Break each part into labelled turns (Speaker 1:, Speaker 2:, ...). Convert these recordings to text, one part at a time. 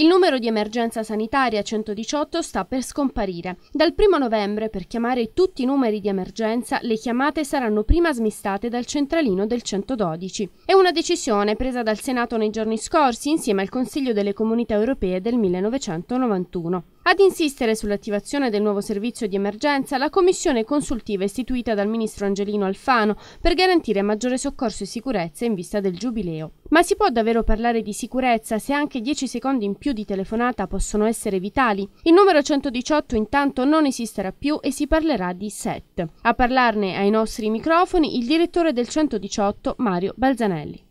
Speaker 1: Il numero di emergenza sanitaria 118 sta per scomparire. Dal 1 novembre, per chiamare tutti i numeri di emergenza, le chiamate saranno prima smistate dal centralino del 112. È una decisione presa dal Senato nei giorni scorsi insieme al Consiglio delle Comunità Europee del 1991. Ad insistere sull'attivazione del nuovo servizio di emergenza la commissione consultiva istituita dal ministro Angelino Alfano per garantire maggiore soccorso e sicurezza in vista del giubileo. Ma si può davvero parlare di sicurezza se anche 10 secondi in più di telefonata possono essere vitali? Il numero 118 intanto non esisterà più e si parlerà di SET. A parlarne ai nostri microfoni il direttore del 118 Mario Balzanelli.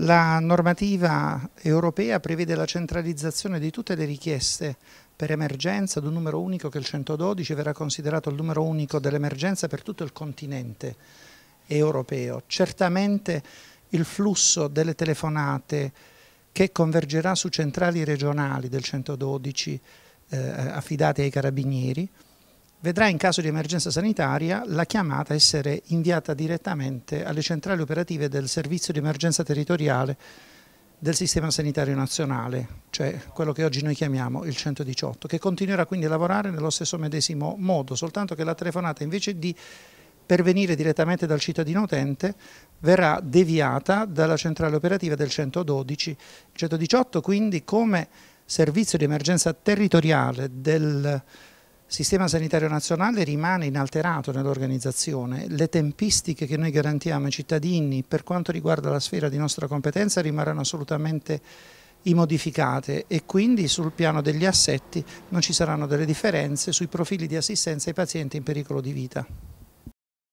Speaker 2: La normativa europea prevede la centralizzazione di tutte le richieste per emergenza ad un numero unico che è il 112 verrà considerato il numero unico dell'emergenza per tutto il continente europeo. Certamente il flusso delle telefonate che convergerà su centrali regionali del 112 eh, affidate ai carabinieri vedrà in caso di emergenza sanitaria la chiamata essere inviata direttamente alle centrali operative del servizio di emergenza territoriale del Sistema Sanitario Nazionale, cioè quello che oggi noi chiamiamo il 118, che continuerà quindi a lavorare nello stesso medesimo modo, soltanto che la telefonata invece di pervenire direttamente dal cittadino utente verrà deviata dalla centrale operativa del 112. Il 118 quindi come servizio di emergenza territoriale del il sistema sanitario nazionale rimane inalterato nell'organizzazione, le tempistiche che noi garantiamo ai cittadini per quanto riguarda la sfera di nostra competenza rimarranno assolutamente immodificate e quindi sul piano degli assetti non ci saranno delle differenze sui profili di assistenza ai pazienti in pericolo di vita.